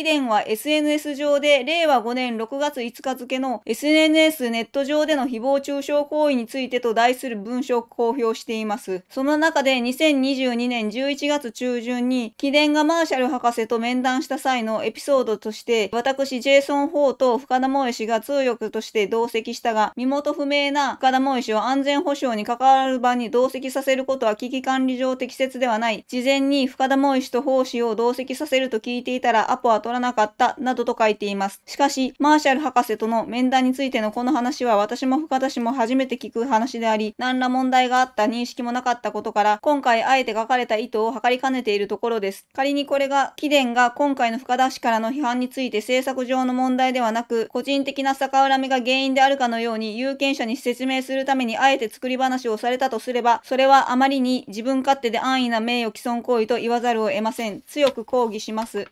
駅伝は SNS 上で令和5年6月5日付の SNS ネット上での誹謗中傷行為についてと題する文書を公表しています。その中で2022年11月中旬に、記念がマーシャル博士と面談した際のエピソードとして、私、ジェイソン・ホーと深田萌氏が通訳として同席したが、身元不明な深田萌氏を安全保障に関わる場に同席させることは危機管理上適切ではない。事前に深田萌氏と法氏を同席させると聞いていたら、アポは取らなかったなどと書いています。しかし、マーシャル博士との面談についてのこの話は私も深田氏も初めて聞く話であり、何ら問題があった認識もなかったことから、今回あえて書かれた意図を図りかねているところです。仮にこれが、貴殿が今回の深田氏からの批判について政策上の問題ではなく、個人的な逆恨みが原因であるかのように有権者に説明するためにあえて作り話をされたとすれば、それはあまりに自分勝手で安易な名誉毀損行為と言わざるを得ません。強く抗議します。